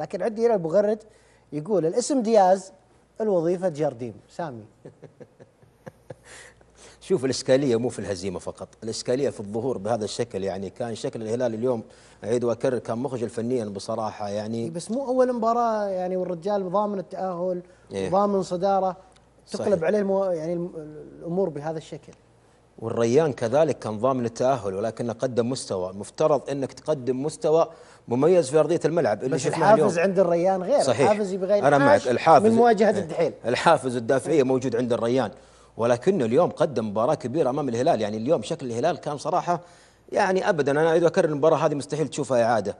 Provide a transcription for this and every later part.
لكن عندي هنا المغرد يقول الاسم دياز الوظيفة جارديم سامي شوف الإشكالية مو في الهزيمة فقط الإشكالية في الظهور بهذا الشكل يعني كان شكل الهلال اليوم أعيد وأكرر كان مخجل فنيا بصراحة يعني إيه، بس مو أول مباراة يعني والرجال ضامن التأهل إيه. ضامن صدارة تقلب عليه المو... يعني الأمور بهذا الشكل والريان كذلك كان ضامن التاهل ولكنه قدم مستوى مفترض انك تقدم مستوى مميز في ارضيه الملعب اللي بس الحافز اليوم الحافز عند الريان غير صحيح الحافز يبغى انا معك الحافز من مواجهه الدحيل الحافز الدافعيه موجود عند الريان ولكنه اليوم قدم مباراه كبيره امام الهلال يعني اليوم شكل الهلال كان صراحه يعني ابدا انا اذا اكرر المباراه هذه مستحيل تشوفها اعاده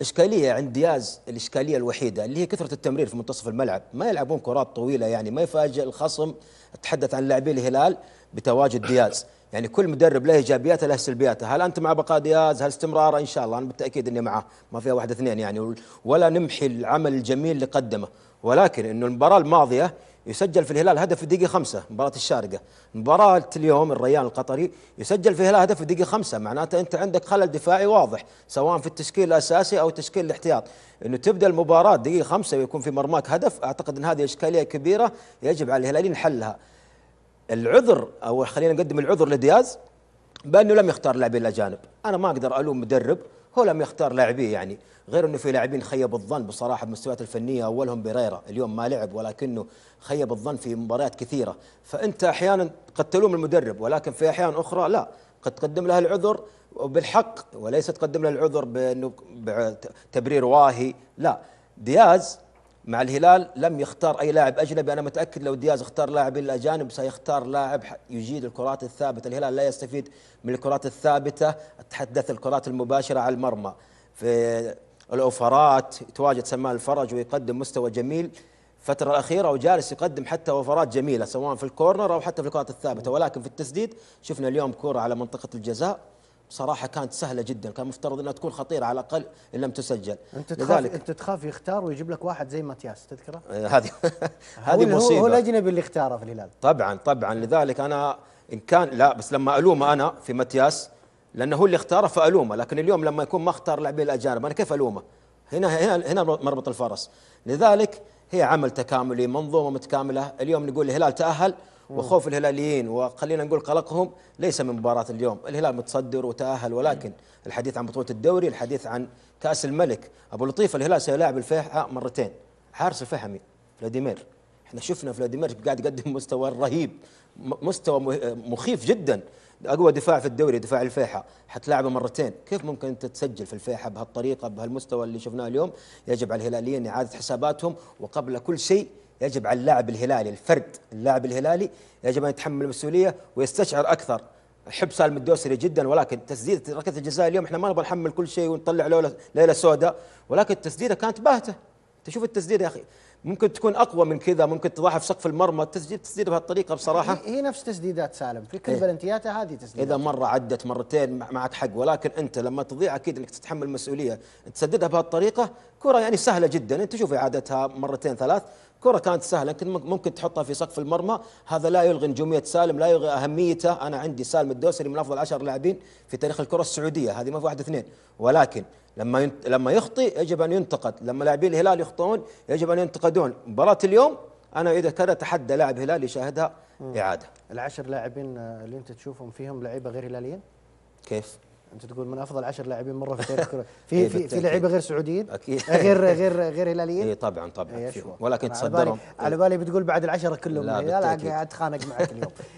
اشكاليه عند دياز الاشكاليه الوحيده اللي هي كثره التمرير في منتصف الملعب ما يلعبون كرات طويله يعني ما يفاجئ الخصم اتحدث عن لاعبي الهلال بتواجد دياز يعني كل مدرب له ايجابياته له سلبياته، هل انت مع بقاء دياز؟ هل استمراره؟ ان شاء الله انا بالتاكيد اني معه، ما فيها واحد اثنين يعني ولا نمحي العمل الجميل اللي قدمه، ولكن انه المباراه الماضيه يسجل في الهلال هدف في الدقيقه خمسة مباراه الشارقه، مباراه اليوم الريان القطري يسجل في الهلال هدف في الدقيقه خمسة معناته انت عندك خلل دفاعي واضح سواء في التشكيل الاساسي او تشكيل الاحتياط، انه تبدا المباراه دقيقه خمسة ويكون في مرماك هدف اعتقد ان هذه اشكاليه كبيره يجب على الهلاليين حلها. العذر او خلينا نقدم العذر لدياز بانه لم يختار لاعبين الاجانب، انا ما اقدر الوم مدرب هو لم يختار لاعبيه يعني، غير انه في لاعبين خيب الظن بصراحه بمستويات الفنيه اولهم بيريرا اليوم ما لعب ولكنه خيب الظن في مباريات كثيره، فانت احيانا قد تلوم المدرب ولكن في احيان اخرى لا، قد تقدم لها العذر بالحق وليس تقدم لها العذر بانه تبرير واهي، لا، دياز مع الهلال لم يختار اي لاعب اجنبي انا متاكد لو دياز اختار لاعبين الاجانب سيختار لاعب يجيد الكرات الثابته الهلال لا يستفيد من الكرات الثابته اتحدث الكرات المباشره على المرمى في الاوفرات يتواجد سمان الفرج ويقدم مستوى جميل الفترة الأخيرة وجالس يقدم حتى وفرات جميلة سواء في الكورنر أو حتى في الكرات الثابتة ولكن في التسديد شفنا اليوم كورة على منطقة الجزاء صراحه كانت سهله جدا كان مفترض انها تكون خطيره على الاقل ان لم تسجل انت تخاف انت تخاف يختار ويجيب لك واحد زي ماتياس تذكره إيه، هذه هذه مصيبه هو الاجنبي اللي اختاره في الهلال طبعا طبعا لذلك انا ان كان لا بس لما الومه انا في ماتياس لانه هو اللي اختاره فالومه لكن اليوم لما يكون ما اختار لاعبين الاجانب انا كيف الومه هنا هنا هنا مربط الفرس لذلك هي عمل تكاملي منظومه متكامله اليوم نقول الهلال تاهل وخوف الهلاليين وخلينا نقول قلقهم ليس من مباراة اليوم الهلال متصدر وتأهل ولكن الحديث عن بطولة الدوري الحديث عن كأس الملك أبو لطيف الهلال سيلاعب الفيحاء مرتين حارس الفهمي فلاديمير احنا شفنا فلاديمير قاعد يقدم مستوى رهيب مستوى مخيف جدا اقوى دفاع في الدوري دفاع الفيحاء حتلاعبه مرتين كيف ممكن انت تسجل في الفيحاء بهالطريقه بهالمستوى اللي شفناه اليوم يجب على الهلاليين اعاده حساباتهم وقبل كل شيء يجب على اللاعب الهلالي الفرد اللاعب الهلالي يجب أن يتحمل المسؤولية ويستشعر أكثر حب سالم الدوسري جدا ولكن تسديده ركله الجزاء اليوم احنا ما نبغى نحمل كل شيء ونطلع ليله سوداء ولكن تسديده كانت باهته تشوف التسديده يا اخي ممكن تكون اقوى من كذا ممكن تضاعف سقف المرمى تسديد تسديد بهالطريقه بصراحه هي نفس تسديدات سالم في كل إيه؟ بلنتياته هذه تسديدات اذا مره عدت مرتين معك حق ولكن انت لما تضيع اكيد انك تتحمل المسؤوليه تسددها بهالطريقه كره يعني سهله جدا انت تشوف اعادتها مرتين ثلاث كرة كانت سهلة لكن ممكن تحطها في سقف المرمى هذا لا يلغي نجومية سالم لا يلغي أهميته أنا عندي سالم الدوسري من أفضل 10 لاعبين في تاريخ الكرة السعودية هذه ما في واحد اثنين ولكن لما لما يخطي يجب أن ينتقد لما لاعبين الهلال يخطئون يجب أن ينتقد يعتقدون مباراة اليوم أنا إذا ترى أتحدى لاعب هلالي يشاهدها إعادة العشر لاعبين آه، اللي أنت تشوفهم فيهم لعيبة غير هلاليين؟ كيف؟ انت تقول من افضل عشر لاعبين مره في تاريخ الكره في في, إيه، في لعيبه غير سعوديين اكيد غير غير غير هلاليين اي طبعا طبعا إيه، ولكن تصدرهم على بالي بتقول بعد العشره كلهم لا, لا, لا اتخانق معك اليوم